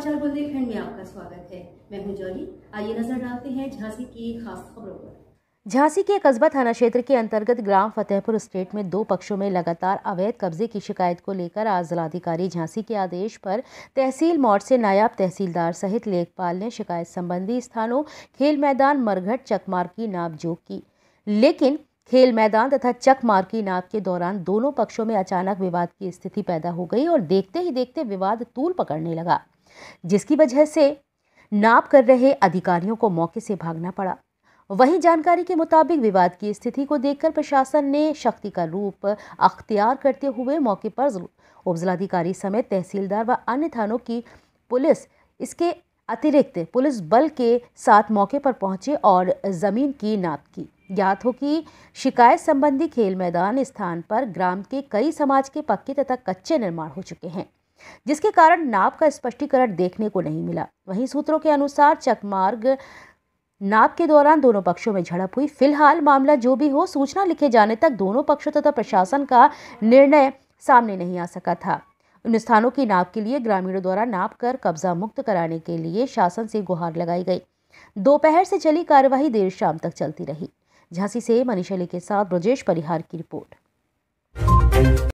समाचार बुंदेलखंड में आपका स्वागत है मैं हूं जॉली आइए नजर डालते हैं झांसी की खास खबरों पर झांसी के कस्बा थाना क्षेत्र के अंतर्गत ग्राम फतेहपुर स्टेट में दो पक्षों में लगातार अवैध कब्जे की शिकायत को लेकर आज जिलाधिकारी झांसी के आदेश पर तहसील मोड़ से नायाब तहसीलदार सहित लेखपाल ने शिकायत संबंधी स्थानों खेल मैदान मरघट चकमार की नापजोक की लेकिन खेल मैदान तथा चक मार की नाप के दौरान दोनों पक्षों में अचानक विवाद की स्थिति पैदा हो गई और देखते ही देखते विवाद तूल पकड़ने लगा जिसकी वजह से नाप कर रहे अधिकारियों को मौके से भागना पड़ा वहीं जानकारी के मुताबिक विवाद की स्थिति को देखकर प्रशासन ने शक्ति का रूप अख्तियार करते हुए मौके पर उपजिलाधिकारी समेत तहसीलदार व अन्य थानों की पुलिस इसके अतिरिक्त पुलिस बल के साथ मौके पर पहुंचे और ज़मीन की नाप की ज्ञात हो कि शिकायत संबंधी खेल मैदान स्थान पर ग्राम के कई समाज के पक्के तथा कच्चे निर्माण हो चुके हैं जिसके कारण नाप का स्पष्टीकरण देखने को नहीं मिला वहीं सूत्रों के अनुसार चकमार्ग नाप के दौरान दोनों पक्षों में झड़प हुई फिलहाल मामला जो भी हो सूचना लिखे जाने तक दोनों पक्षों तथा प्रशासन का निर्णय सामने नहीं आ सका था उन स्थानों की नाप के लिए ग्रामीणों द्वारा नाप कर कब्जा मुक्त कराने के लिए शासन से गुहार लगाई गई दोपहर से चली कार्यवाही देर शाम तक चलती रही झांसी से मनीषली के साथ ब्रजेश परिहार की रिपोर्ट